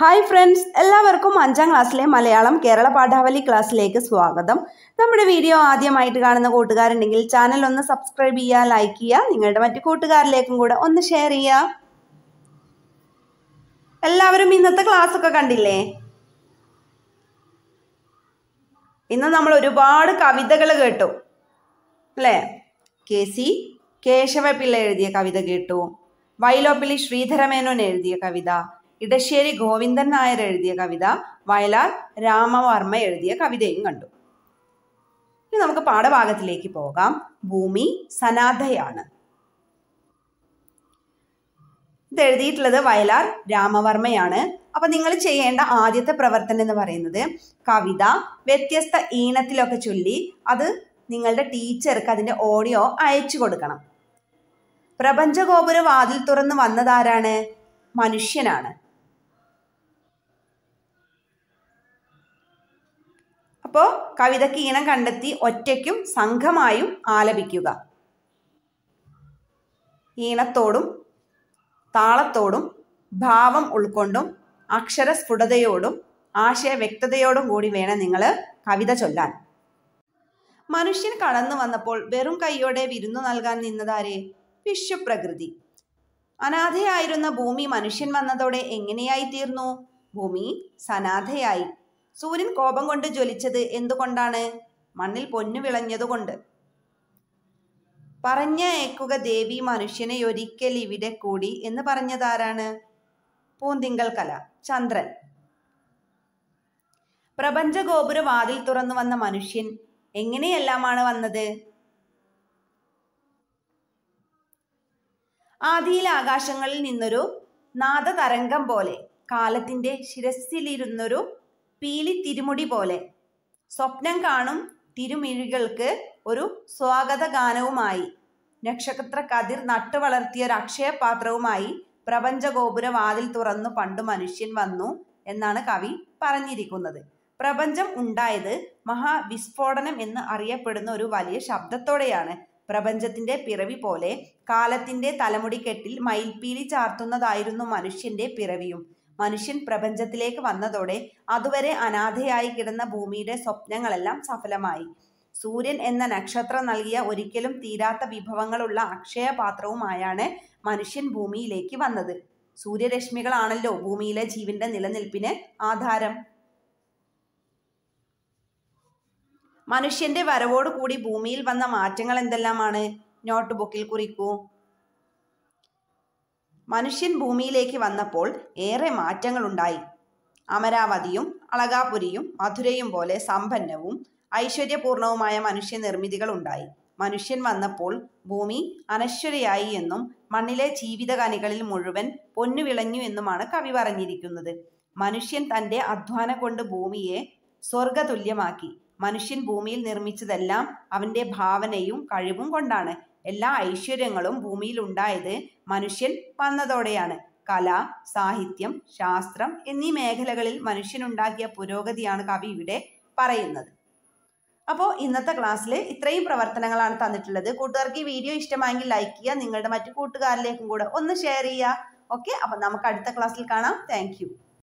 hi friends എല്ലാവർക്കും അഞ്ചാം ക്ലാസ്സിലെ മലയാളം കേരള പാഠാവലി ക്ലാസ്സിലേക്ക് സ്വാഗതം നമ്മുടെ വീഡിയോ ആദ്യമായിട്ട് കാണുന്ന കൂട്ടുകാരുണ്ടെങ്കിൽ ചാനൽ ഒന്ന് സബ്സ്ക്രൈബ് ചെയ്യുക ലൈക്ക് ചെയ്യുക നിങ്ങളുടെ മറ്റു കൂട്ടുകാരിലേക്കും കൂടെ ഒന്ന് ഷെയർ ചെയ്യുക എല്ലാവരും ഇന്നത്തെ ക്ലാസ് ഒക്കെ കണ്ടില്ലേ ഇന്ന് നമ്മൾ ഒരുപാട് കവിതകൾ കേട്ടു അല്ലേ കെ സി കേശവപിള്ള എഴുതിയ കവിത കേട്ടു വൈലോപ്പിള്ളി ശ്രീധരമേനോൻ എഴുതിയ കവിത ഇടശ്ശേരി ഗോവിന്ദൻ നായർ എഴുതിയ കവിത വയലാർ രാമവർമ്മ എഴുതിയ കവിതയും കണ്ടു ഇനി നമുക്ക് പാഠഭാഗത്തിലേക്ക് പോകാം ഭൂമി സനാഥയാണ് ഇത് എഴുതിയിട്ടുള്ളത് വയലാർ രാമവർമ്മയാണ് അപ്പൊ നിങ്ങൾ ചെയ്യേണ്ട ആദ്യത്തെ പ്രവർത്തനം എന്ന് പറയുന്നത് കവിത വ്യത്യസ്ത ഈണത്തിലൊക്കെ ചൊല്ലി അത് നിങ്ങളുടെ ടീച്ചർക്ക് അതിന്റെ ഓഡിയോ അയച്ചു കൊടുക്കണം പ്രപഞ്ചഗോപുര വാതിൽ തുറന്ന് വന്നതാരാണ് മനുഷ്യനാണ് അപ്പോൾ കവിതയ്ക്ക് ഈണം കണ്ടെത്തി ഒറ്റയ്ക്കും സംഘമായും ആലപിക്കുക ഈണത്തോടും താളത്തോടും ഭാവം ഉൾക്കൊണ്ടും അക്ഷര സ്ഫുടതയോടും ആശയ വ്യക്തതയോടും കൂടി വേണം നിങ്ങൾ കവിത ചൊല്ലാൻ മനുഷ്യൻ കടന്നു വന്നപ്പോൾ വെറും കൈയോടെ വിരുന്നു നൽകാൻ നിന്നതാരെ വിശ്വപ്രകൃതി അനാഥയായിരുന്ന ഭൂമി മനുഷ്യൻ വന്നതോടെ എങ്ങനെയായി തീർന്നു ഭൂമി സനാഥയായി സൂര്യൻ കോപം കൊണ്ട് ജ്വലിച്ചത് എന്തുകൊണ്ടാണ് മണ്ണിൽ പൊന്നു വിളഞ്ഞതുകൊണ്ട് പറഞ്ഞയക്കുക ദേവി മനുഷ്യനെ ഒരിക്കൽ ഇവിടെ കൂടി എന്ന് പറഞ്ഞതാരാണ് പൂന്തിങ്കൽ കല ചന്ദ്രൻ പ്രപഞ്ചഗോപുര വാതിൽ തുറന്നു വന്ന മനുഷ്യൻ എങ്ങനെയെല്ലാമാണ് വന്നത് ആദിയിൽ ആകാശങ്ങളിൽ നിന്നൊരു നാദതരംഗം പോലെ കാലത്തിന്റെ ശിരസിലിരുന്നൊരു പീലി തിരുമുടി പോലെ സ്വപ്നം കാണും തിരുമിഴികൾക്ക് ഒരു സ്വാഗത ഗാനവുമായി നക്ഷത്ര കതിർ നട്ടുവളർത്തിയ ഒരു അക്ഷയപാത്രവുമായി പ്രപഞ്ചഗോപുര വാതിൽ തുറന്നു പണ്ട് മനുഷ്യൻ വന്നു എന്നാണ് കവി പറഞ്ഞിരിക്കുന്നത് പ്രപഞ്ചം ഉണ്ടായത് മഹാവിസ്ഫോടനം എന്ന് അറിയപ്പെടുന്ന ഒരു വലിയ ശബ്ദത്തോടെയാണ് പ്രപഞ്ചത്തിന്റെ പിറവി പോലെ കാലത്തിന്റെ തലമുടിക്കെട്ടിൽ മയിൽപ്പീലി ചാർത്തുന്നതായിരുന്നു മനുഷ്യന്റെ പിറവിയും മനുഷ്യൻ പ്രപഞ്ചത്തിലേക്ക് വന്നതോടെ അതുവരെ അനാഥയായി കിടന്ന ഭൂമിയുടെ സ്വപ്നങ്ങളെല്ലാം സഫലമായി സൂര്യൻ എന്ന നക്ഷത്രം നൽകിയ ഒരിക്കലും തീരാത്ത വിഭവങ്ങളുള്ള അക്ഷയപാത്രവുമായാണ് മനുഷ്യൻ ഭൂമിയിലേക്ക് വന്നത് സൂര്യരശ്മികളാണല്ലോ ഭൂമിയിലെ ജീവന്റെ നിലനിൽപ്പിന് ആധാരം മനുഷ്യന്റെ വരവോടുകൂടി ഭൂമിയിൽ വന്ന മാറ്റങ്ങൾ എന്തെല്ലാമാണ് നോട്ട് ബുക്കിൽ കുറിക്കൂ മനുഷ്യൻ ഭൂമിയിലേക്ക് വന്നപ്പോൾ ഏറെ മാറ്റങ്ങളുണ്ടായി അമരാവതിയും അളകാപുരിയും മധുരയും പോലെ സമ്പന്നവും ഐശ്വര്യപൂർണവുമായ മനുഷ്യ നിർമ്മിതികൾ ഉണ്ടായി മനുഷ്യൻ വന്നപ്പോൾ ഭൂമി അനശ്വരയായി എന്നും മണ്ണിലെ ജീവിതകനികളിൽ മുഴുവൻ പൊന്നു വിളഞ്ഞു എന്നുമാണ് കവി പറഞ്ഞിരിക്കുന്നത് മനുഷ്യൻ തൻ്റെ അധ്വാനം കൊണ്ട് ഭൂമിയെ സ്വർഗതുല്യമാക്കി മനുഷ്യൻ ഭൂമിയിൽ നിർമ്മിച്ചതെല്ലാം അവൻ്റെ ഭാവനയും കഴിവും കൊണ്ടാണ് എല്ലാ ഐശ്വര്യങ്ങളും ഭൂമിയിൽ ഉണ്ടായത് മനുഷ്യൻ വന്നതോടെയാണ് കല സാഹിത്യം ശാസ്ത്രം എന്നീ മേഖലകളിൽ മനുഷ്യനുണ്ടാക്കിയ പുരോഗതിയാണ് കവി ഇവിടെ പറയുന്നത് അപ്പോൾ ഇന്നത്തെ ക്ലാസ്സിൽ ഇത്രയും പ്രവർത്തനങ്ങളാണ് തന്നിട്ടുള്ളത് കൂട്ടുകാർക്ക് ഈ വീഡിയോ ഇഷ്ടമായെങ്കിൽ ലൈക്ക് ചെയ്യുക നിങ്ങളുടെ മറ്റു കൂട്ടുകാരിലേക്കും കൂടെ ഒന്ന് ഷെയർ ചെയ്യുക ഓക്കെ അപ്പം നമുക്ക് അടുത്ത ക്ലാസ്സിൽ കാണാം താങ്ക്